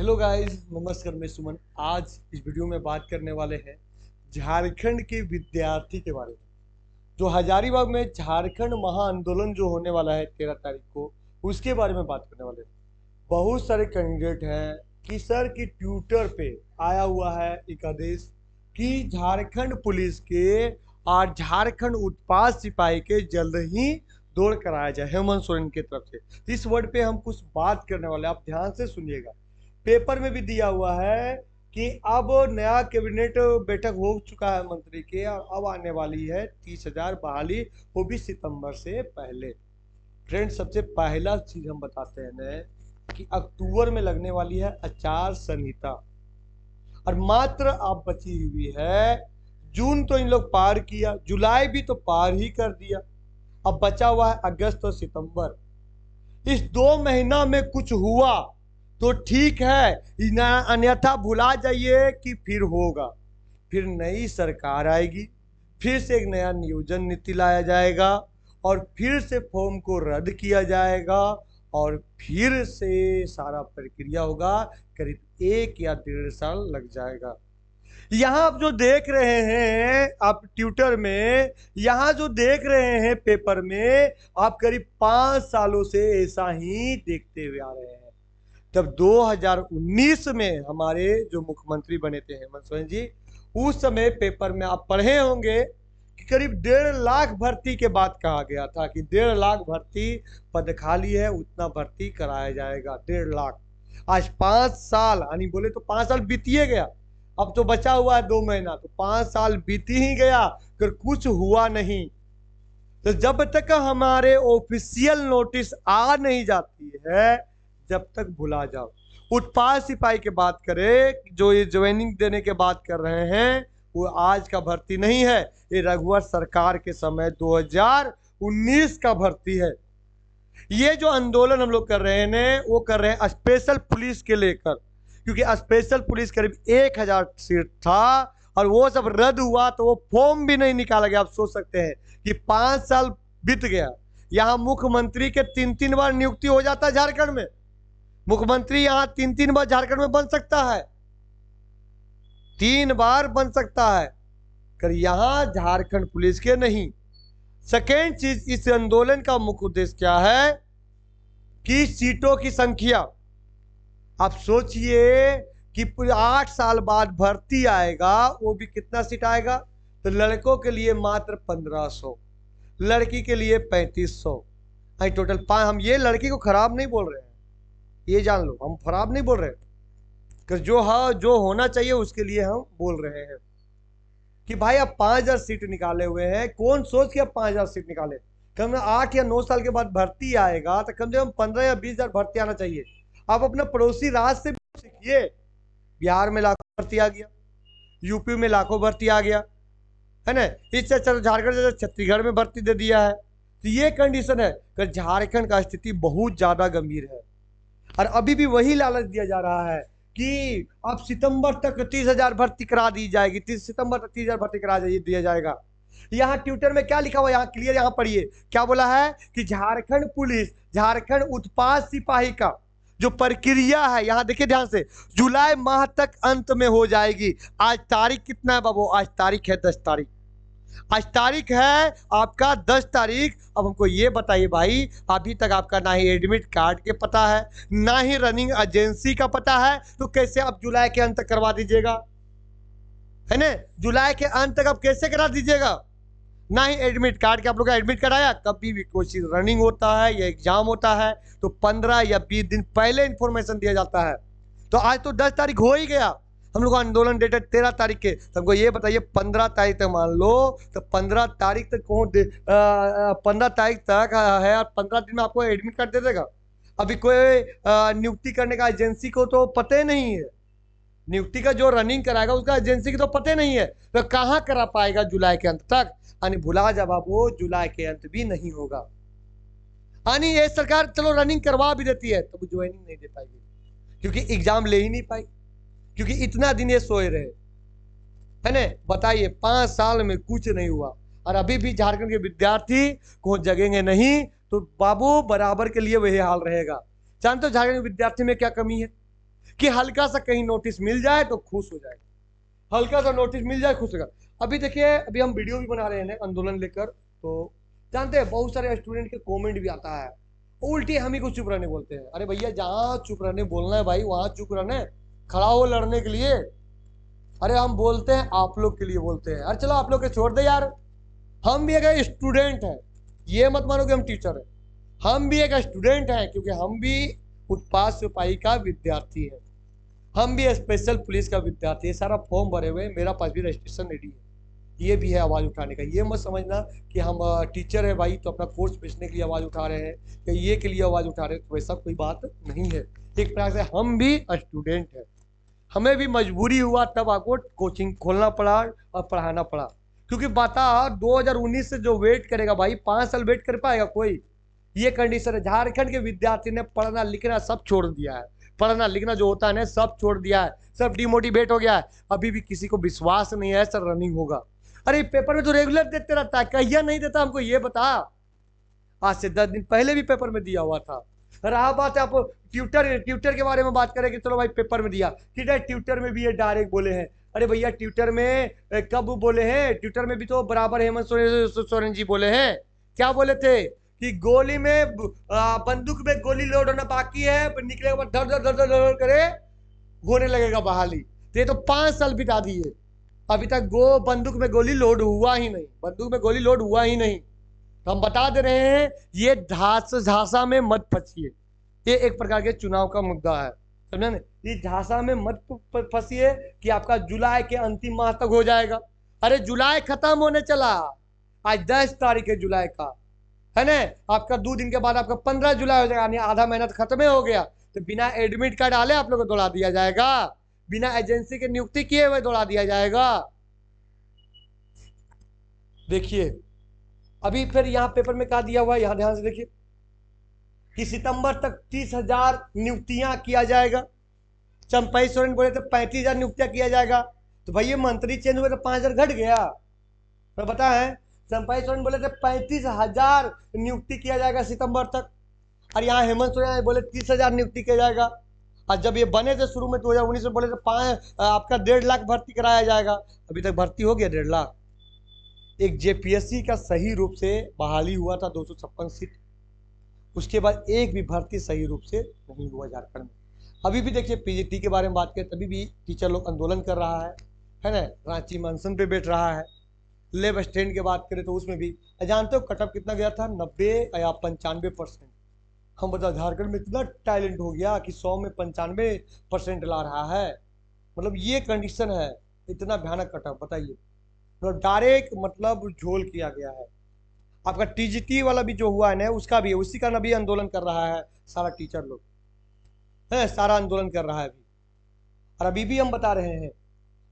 hello guys नमस्कार मैं सुमन आज इस वीडियो में बात करने वाले हैं झारखंड के विद्यार्थी के बारे में जो हजारीबाग में झारखंड महा आंदोलन जो होने वाला है तेरह तारीख को उसके बारे में बात करने वाले हैं बहुत सारे कैंडिडेट हैं कि सर की ट्विटर पे आया हुआ है एक आदेश कि झारखंड पुलिस के और झारखंड उत्पाद सिपाही के जल्द ही दौड़ कराया जाए हेमंत सोरेन की तरफ से इस वर्ड पे हम कुछ बात करने वाले आप ध्यान से सुनिएगा पेपर में भी दिया हुआ है कि अब नया कैबिनेट बैठक हो चुका है मंत्री के और अब आने वाली है तीस हजार बहाली वो भी सितंबर से पहले फ्रेंड सबसे पहला चीज हम बताते हैं न कि अक्टूबर में लगने वाली है आचार संहिता और मात्र आप बची हुई है जून तो इन लोग पार किया जुलाई भी तो पार ही कर दिया अब बचा हुआ है अगस्त और सितंबर इस दो महीना में कुछ हुआ तो ठीक है अन्यथा भुला जाइए कि फिर होगा फिर नई सरकार आएगी फिर से एक नया नियोजन नीति लाया जाएगा और फिर से फॉर्म को रद्द किया जाएगा और फिर से सारा प्रक्रिया होगा करीब एक या डेढ़ साल लग जाएगा यहाँ आप जो देख रहे हैं आप ट्विटर में यहाँ जो देख रहे हैं पेपर में आप करीब पाँच सालों से ऐसा ही देखते हुए आ रहे हैं जब 2019 में हमारे जो मुख्यमंत्री बने थे हेमंत सोरेन जी उस समय पेपर में आप पढ़े होंगे कि करीब डेढ़ लाख भर्ती के बाद कहा गया था कि डेढ़ लाख भर्ती पद खाली है उतना भर्ती कराया जाएगा डेढ़ लाख आज पाँच साल यानी बोले तो पाँच साल बीतिए गया अब तो बचा हुआ है दो महीना तो पांच साल बीती ही गया फिर कुछ हुआ नहीं तो जब तक हमारे ऑफिशियल नोटिस आ नहीं जाती है जब तक भुला जाओ उत्पाद सिपाही की बात करें जो ये ज्वाइनिंग देने के बात कर रहे हैं वो आज का भर्ती नहीं है ये रघुवर सरकार के समय 2019 का भर्ती है ये जो आंदोलन हम लोग कर रहे हैं वो कर रहे हैं स्पेशल पुलिस के लेकर क्योंकि स्पेशल पुलिस करीब एक हजार सीट था और वो सब रद्द हुआ तो वो फॉर्म भी नहीं निकाला गया आप सोच सकते हैं कि पांच साल बीत गया यहाँ मुख्यमंत्री के तीन तीन बार नियुक्ति हो जाता है झारखंड में मुख्यमंत्री यहां तीन तीन बार झारखंड में बन सकता है तीन बार बन सकता है कर यहां झारखंड पुलिस के नहीं सेकेंड चीज इस आंदोलन का मुख्य उद्देश्य क्या है कि सीटों की संख्या आप सोचिए कि आठ साल बाद भर्ती आएगा वो भी कितना सीट आएगा तो लड़कों के लिए मात्र पंद्रह सौ लड़की के लिए पैंतीस सौ टोटल पा हम ये लड़की को खराब नहीं बोल रहे हैं ये जान लो हम खराब नहीं बोल रहे कि जो हाँ जो होना चाहिए उसके लिए हम बोल रहे हैं कि भाई आप पाँच हज़ार सीट निकाले हुए हैं कौन सोच के आप पाँच हज़ार सीट निकाले कम से आठ या नौ साल के बाद भर्ती आएगा तो कम से कम पंद्रह या बीस हज़ार भर्ती आना चाहिए आप अपना पड़ोसी राज से सीखिए बिहार में लाखों भर्ती आ गया यूपी में लाखों भर्ती आ गया है ना इससे अच्छा तो झारखंड से छत्तीसगढ़ में भर्ती दे दिया है तो ये कंडीशन है कि झारखंड का स्थिति बहुत ज़्यादा गंभीर है और अभी भी वही लालच दिया जा रहा है कि अब सितंबर तक तीस हजार भर्ती करा दी जाएगी तीस सितंबर तक तीस हजार भर्ती करा दिया जाएगा यहाँ ट्विटर में क्या लिखा हुआ यहाँ क्लियर यहाँ पढ़िए क्या बोला है कि झारखंड पुलिस झारखंड उत्पाद सिपाही का जो प्रक्रिया है यहाँ देखिए ध्यान से जुलाई माह तक अंत में हो जाएगी आज तारीख कितना है बाबू आज तारीख है दस तारीख आज तारीख है आपका दस तारीख अब हमको ये बताइए भाई अभी तक आपका ना ही एडमिट कार्ड के पता है ना ही रनिंग एजेंसी का पता है तो कैसे आप जुलाई के अंत तक करवा दीजिएगा है ना जुलाई के अंत तक आप कैसे करा दीजिएगा ना ही एडमिट कार्ड के आप लोग का एडमिट कराया कभी भी कोशिश रनिंग होता है या एग्जाम होता है तो पंद्रह या बीस दिन पहले इंफॉर्मेशन दिया जाता है तो आज तो दस तारीख हो ही गया हम लोग आंदोलन डेट है तेरह तारीख के तो हमको ये बताइए पंद्रह तारीख तक मान लो तो पंद्रह तारीख तक कौन पंद्रह तारीख तक है और पंद्रह दिन में आपको एडमिट कार्ड दे देगा अभी कोई नियुक्ति करने का एजेंसी को तो पते नहीं है नियुक्ति का जो रनिंग कराएगा उसका एजेंसी की तो पते नहीं है तो कहाँ करा पाएगा जुलाई के अंत तक यानी भुला जा बाबू जुलाई के अंत भी नहीं होगा यानी ये सरकार चलो रनिंग करवा भी देती है तो ज्वाइनिंग नहीं दे पाएगी क्योंकि एग्जाम ले ही नहीं पाएगी क्योंकि इतना दिन ये सोए रहे है ना बताइए पांच साल में कुछ नहीं हुआ और अभी भी झारखंड के विद्यार्थी को जगेंगे नहीं तो बाबू बराबर के लिए वही हाल रहेगा जानते हो झारखंड के विद्यार्थी में क्या कमी है कि हल्का सा कहीं नोटिस मिल जाए तो खुश हो जाए हल्का सा नोटिस मिल जाए खुश जाए अभी देखिए अभी हम वीडियो भी बना रहे हैं आंदोलन लेकर तो जानते हैं बहुत सारे स्टूडेंट के कॉमेंट भी आता है उल्टी हम ही को चुप रहने बोलते हैं अरे भैया जहाँ चुप रहने बोलना है भाई वहाँ चुप रहना है खड़ा हो लड़ने के लिए अरे हम बोलते हैं आप लोग के लिए बोलते हैं अरे चलो आप लोग के छोड़ दे यार हम भी एक स्टूडेंट हैं ये मत मानो कि हम टीचर हैं हम भी एक स्टूडेंट हैं क्योंकि हम भी उत्पाद सिपाही का विद्यार्थी है हम भी स्पेशल पुलिस का विद्यार्थी है सारा फॉर्म भरे हुए मेरा पास भी रजिस्ट्रेशन रेडी है ये भी है आवाज़ उठाने का ये मत समझना कि हम टीचर है भाई तो अपना कोर्स बेचने के लिए आवाज़ उठा रहे हैं या ये के लिए आवाज़ उठा रहे हैं तो वैसा कोई बात नहीं है एक प्रकार से हम भी स्टूडेंट हैं हमें भी मजबूरी हुआ तब आपको कोचिंग खोलना पड़ा और पढ़ाना पड़ा क्योंकि बता 2019 से जो वेट करेगा भाई पाँच साल वेट कर पाएगा कोई ये कंडीशन है झारखंड के विद्यार्थी ने पढ़ना लिखना सब छोड़ दिया है पढ़ना लिखना जो होता है ना सब छोड़ दिया है सब डिमोटिवेट हो गया है अभी भी किसी को विश्वास नहीं है सर रनिंग होगा अरे पेपर में तो रेगुलर देते रहता है कहिया नहीं देता हमको ये बता आज से दस दिन पहले भी पेपर में दिया हुआ था रहा बात आप ट्विटर ट्विटर के बारे में बात करें कि चलो भाई पेपर में दिया ठीक है ट्विटर में भी ये डायरेक्ट बोले हैं अरे भैया ट्विटर में कब बोले हैं ट्विटर में भी तो बराबर हेमंत सोरेन सोरेन जी बोले हैं क्या बोले थे कि गोली में बंदूक में गोली लोड होना बाकी है निकले धर धर धर धर करे होने लगेगा बहाली तो ये तो पांच साल बिता दिए अभी तक गो बंदूक में गोली लोड हुआ ही नहीं बंदूक में गोली लोड हुआ ही नहीं हम बता दे रहे हैं ये धास झांसा में मत फंसिए ये एक प्रकार के चुनाव का मुद्दा है समझे ना ये झांसा में मत फंसिए कि आपका जुलाई के अंतिम माह तक हो जाएगा अरे जुलाई खत्म होने चला आज दस तारीख है जुलाई का है ना आपका दो दिन के बाद आपका पंद्रह जुलाई हो जाएगा यानी आधा महीना तो खत्म हो गया तो बिना एडमिट कार्ड आले आप लोग को दौड़ा दिया जाएगा बिना एजेंसी के नियुक्ति किए हुए दौड़ा दिया जाएगा देखिए अभी फिर यहाँ पेपर में क्या दिया हुआ है यहाँ ध्यान से देखिए कि सितंबर तक तीस हजार नियुक्तियां किया जाएगा चंपाई सोरेन बोले तो पैंतीस हजार नियुक्तियां किया जाएगा तो भाई ये मंत्री चेंज हुए तो पांच हजार घट गया तो बताएं चंपाई सोरेन बोले थे पैंतीस हजार नियुक्ति किया जाएगा सितंबर तक और यहाँ हेमंत सोरेन बोले तीस हजार नियुक्ति किया जाएगा और जब ये बने थे शुरू में दो हजार उन्नीस में बोले थे पाँच आपका डेढ़ लाख भर्ती कराया जाएगा अभी तक भर्ती हो गया डेढ़ लाख एक जे का सही रूप से बहाली हुआ था दो सीट उसके बाद एक भी भर्ती सही रूप से नहीं हुआ झारखंड में अभी भी देखिए पीजीटी के बारे में बात करें तभी भी टीचर लोग आंदोलन कर रहा है है ना रांची मानसन पे बैठ रहा है लेब स्टैंड की बात करें तो उसमें भी जानते हो कटअप कितना गया था नब्बे या पंचानवे परसेंट हम बताओ झारखंड में इतना टैलेंट हो गया कि सौ में पंचानवे परसेंट ला रहा है मतलब ये कंडीशन है इतना भयानक कटअप बताइए मतलब डायरेक्ट मतलब झोल किया गया है आपका टीजीटी वाला भी जो हुआ है ना उसका भी उसी कारण अभी आंदोलन कर रहा है सारा टीचर लोग है सारा आंदोलन कर रहा है अभी और अभी भी हम बता रहे हैं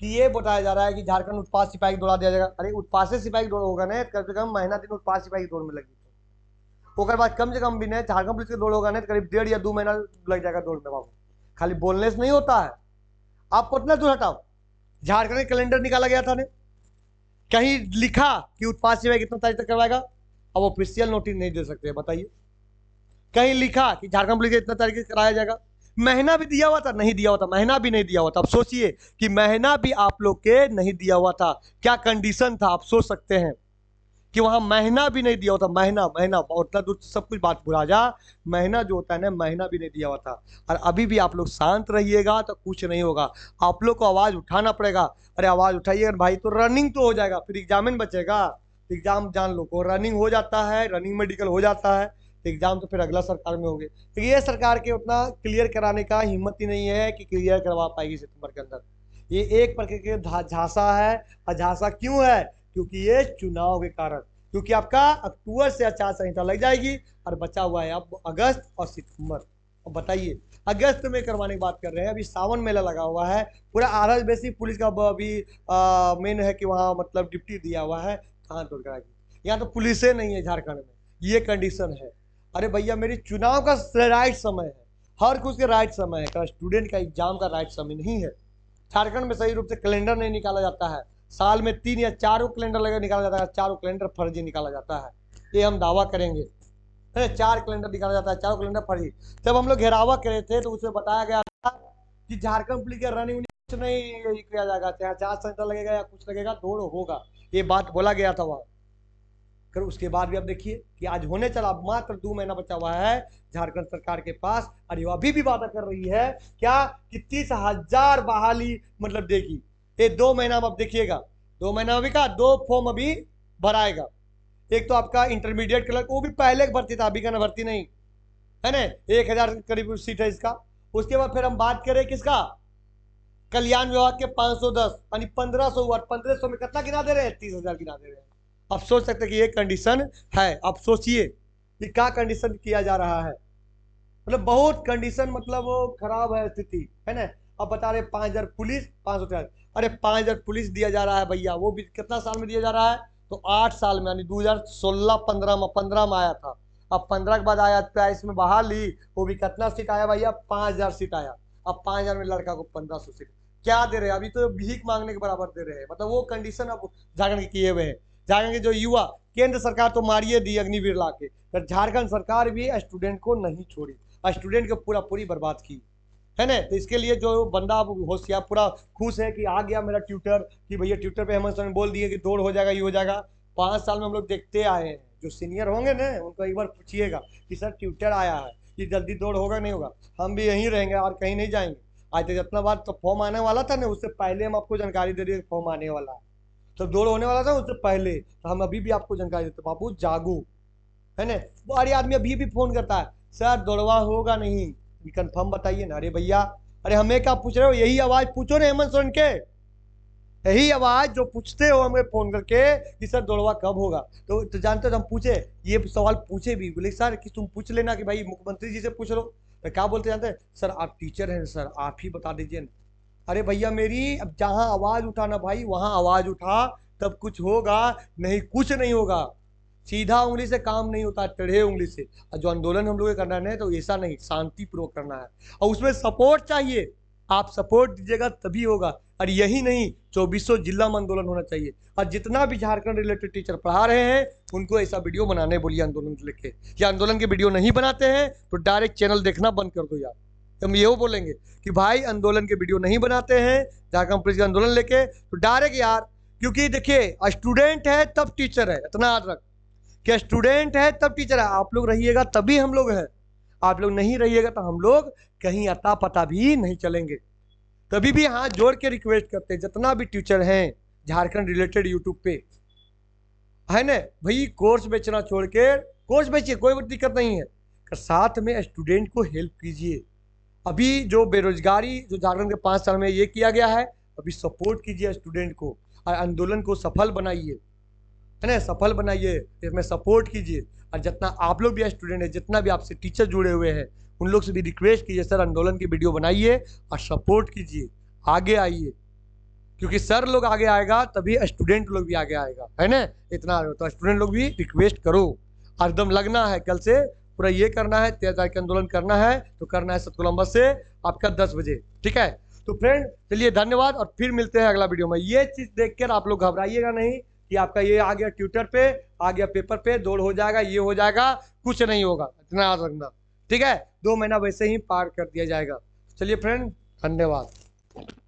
कि ये बताया जा रहा है कि झारखंड उत्पाद सिपाही दौड़ा दिया जाएगा अरे उत्पाद से सिपाही दौड़ होगा ना कम से कम महीना दिन उत्पाद सिपाही दौड़ में लगी ओकर बाद कम से कम भी नहीं झारखंड पुलिस के दौड़ होगा ना तो करीब डेढ़ या दो महीना लग जाएगा दौड़ में बाबू खाली बोलने से नहीं होता है आप पटना दूर हटाओ झारखंड कैलेंडर निकाला गया था ना कहीं लिखा कि उत्पाद सेवा कितना तारीख तक करवाएगा अब ऑफिशियल नोटिस नहीं दे सकते बताइए कहीं लिखा कि झारखंड पुलिस इतना तारीख कराया जाएगा महीना भी दिया हुआ था नहीं दिया हुआ था महीना भी नहीं दिया हुआ था अब सोचिए कि महीना भी आप लोग के नहीं दिया हुआ था क्या कंडीशन था आप सोच सकते हैं कि वहां महीना भी नहीं दिया होता महीना महीना और तद सब कुछ बात भुला जा महीना जो होता है ना महीना भी नहीं दिया हुआ था और अभी भी आप लोग शांत रहिएगा तो कुछ नहीं होगा आप लोग को आवाज़ उठाना पड़ेगा अरे आवाज़ उठाइए भाई तो रनिंग तो हो जाएगा फिर एग्जाम बचेगा एग्जाम जान लो को रनिंग हो जाता है रनिंग मेडिकल हो जाता है तो एग्जाम तो फिर अगला सरकार में होगी तो ये सरकार के उतना क्लियर कराने का हिम्मत ही नहीं है कि क्लियर करवा पाएगी सितंबर के अंदर ये एक प्रकार के झांसा है और झांसा क्यों है क्योंकि ये चुनाव के कारण क्योंकि आपका अक्टूबर से आचार संहिता लग जाएगी और बचा हुआ है आप अगस्त और सितंबर अब बताइए अगस्त में करवाने की बात कर रहे हैं अभी सावन मेला लगा हुआ है पूरा आर बेसिक पुलिस का अभी मेन है कि वहाँ मतलब डिप्टी दिया हुआ है कहाँ तोड़ कराएगी यहाँ तो पुलिसें नहीं है झारखंड में ये कंडीशन है अरे भैया मेरी चुनाव का राइट समय है हर कुछ के राइट समय है स्टूडेंट का एग्जाम का राइट समय नहीं है झारखंड में सही रूप से कैलेंडर नहीं निकाला जाता है साल में तीन या चारों कैलेंडर लगे निकाला जाता है चारों कैलेंडर फर्जी निकाला जाता है ये हम दावा करेंगे है चार कैलेंडर निकाला जाता है चारों कैलेंडर फर्जी जब हम लोग घेरावा करे थे तो उसमें बताया गया था कि झारखंड पुलिस का रनिंग कुछ नहीं किया जाएगा चाहे जांच सेंटर लगेगा या कुछ लगेगा दौड़ होगा ये बात बोला गया था वहां कर उसके बाद भी आप देखिए कि आज होने चला मात्र दो महीना बचा हुआ है झारखंड सरकार के पास और अभी भी वादा कर रही है क्या कि तीस हजार बहाली मतलब देगी ये दो महीना आप देखिएगा दो महीना अभी का दो फॉर्म अभी भराएगा एक तो आपका इंटरमीडिएट क्लर्क वो भी पहले भर्ती था अभी का ना भर्ती नहीं है ना एक हजार करीब सीट है इसका उसके बाद फिर हम बात करें किसका कल्याण विभाग के 510 यानी 1500 पंद्रह 1500 में कितना गिना दे रहे हैं तीस हजार गिना दे रहे हैं आप सोच सकते कि ये कंडीशन है आप सोचिए कि क्या कंडीशन किया जा रहा है मतलब बहुत कंडीशन मतलब खराब है स्थिति है ना अब बता रहे पाँच हज़ार पुलिस पाँच सौ तिरालीस अरे पाँच हज़ार पुलिस दिया जा रहा है भैया वो भी कितना साल में दिया जा रहा है तो आठ साल में यानी दो हज़ार सोलह पंद्रह में पंद्रह में आया था अब पंद्रह के बाद आया प्राइस तो इसमें बहा ली वो भी कितना सीट आया भैया पाँच सीट आया अब पाँच में लड़का को पंद्रह सीट क्या दे रहे हैं अभी तो भीख मांगने के बराबर दे रहे हैं मतलब वो कंडीशन अब झारखंड के किए हुए हैं झारखंड के जो युवा केंद्र सरकार तो मारिए दी अग्निवीर ला के झारखंड सरकार भी स्टूडेंट को नहीं छोड़ी स्टूडेंट को पूरा पूरी बर्बाद की है ना तो इसके लिए जो बंदा होशियार पूरा खुश है कि आ गया मेरा ट्यूटर कि भैया ट्यूटर पे हेमंत सोरेन बोल दिए कि दौड़ हो जाएगा ये हो जाएगा पाँच साल में हम लोग देखते आए हैं जो सीनियर होंगे ना उनको एक बार पूछिएगा कि सर ट्यूटर आया है कि जल्दी दौड़ होगा नहीं होगा हम भी यहीं रहेंगे और कहीं नहीं जाएंगे आज तक जितना बार तो फॉर्म आने वाला था ना उससे पहले हम आपको जानकारी दे रहे फॉर्म आने वाला है तो दौड़ होने वाला था उससे पहले तो हम अभी भी आपको जानकारी देते बाबू जागो है ना अरे आदमी अभी भी फोन करता है सर दौड़वा होगा नहीं कंफर्म बताइए ना अरे भैया अरे हमें क्या पूछ रहे हो यही आवाज पूछो ना हेमंत सोरेन के यही आवाज जो पूछते हो हमें फोन करके कि सर दौड़वा कब होगा तो, तो जानते हो तो हम पूछे ये सवाल पूछे भी बोले सर कि तुम पूछ लेना कि भाई मुख्यमंत्री जी से पूछ लो तो क्या बोलते जानते हैं सर आप टीचर हैं सर आप ही बता दीजिए अरे भैया मेरी अब जहाँ आवाज उठाना भाई वहाँ आवाज उठा तब कुछ होगा नहीं कुछ नहीं होगा सीधा उंगली से काम नहीं होता टेढ़े उंगली से जो आंदोलन हम लोग करना है तो ऐसा नहीं शांतिपूर्वक करना है और उसमें सपोर्ट चाहिए आप सपोर्ट दीजिएगा तभी होगा और यही नहीं चौबीसों जिला में आंदोलन होना चाहिए और जितना भी झारखंड रिलेटेड टीचर पढ़ा रहे हैं उनको ऐसा वीडियो बनाने बोलिए आंदोलन को लेके या आंदोलन के वीडियो नहीं बनाते हैं तो डायरेक्ट चैनल देखना बंद कर दो यार हम ये बोलेंगे कि भाई आंदोलन के वीडियो नहीं बनाते हैं झारखंड पुलिस आंदोलन लेके तो डायरेक्ट यार क्योंकि देखिए स्टूडेंट है तब टीचर है इतना याद रख क्या स्टूडेंट है तब टीचर है आप लोग रहिएगा तभी हम लोग हैं आप लोग नहीं रहिएगा तो हम लोग कहीं अता पता भी नहीं चलेंगे तभी भी हाथ जोड़ के रिक्वेस्ट करते हैं जितना भी टीचर हैं झारखंड रिलेटेड यूट्यूब पे है ना भाई कोर्स बेचना छोड़ के कोर्स बेचिए कोई दिक्कत नहीं है साथ में स्टूडेंट को हेल्प कीजिए अभी जो बेरोजगारी जो झारखंड के पाँच साल में ये किया गया है अभी सपोर्ट कीजिए स्टूडेंट को और आंदोलन को सफल बनाइए है ना सफल बनाइए तो इसमें सपोर्ट कीजिए और जितना आप लोग भी स्टूडेंट है जितना भी आपसे टीचर जुड़े हुए हैं उन लोग से भी रिक्वेस्ट कीजिए सर आंदोलन की वीडियो बनाइए और सपोर्ट कीजिए आगे आइए क्योंकि सर लोग आगे आएगा तभी स्टूडेंट लोग भी आगे आएगा है ना इतना तो स्टूडेंट लोग भी रिक्वेस्ट करो एकदम लगना है कल से पूरा ये करना है तेरह तारीख का आंदोलन करना है तो करना है सत से आपका दस बजे ठीक है तो फ्रेंड चलिए धन्यवाद और फिर मिलते हैं अगला वीडियो में ये चीज़ देखकर आप लोग घबराइएगा नहीं कि आपका ये आ गया ट्विटर पे आ गया पेपर पे दौड़ हो जाएगा ये हो जाएगा कुछ नहीं होगा इतना याद रखना ठीक है दो महीना वैसे ही पार कर दिया जाएगा चलिए फ्रेंड धन्यवाद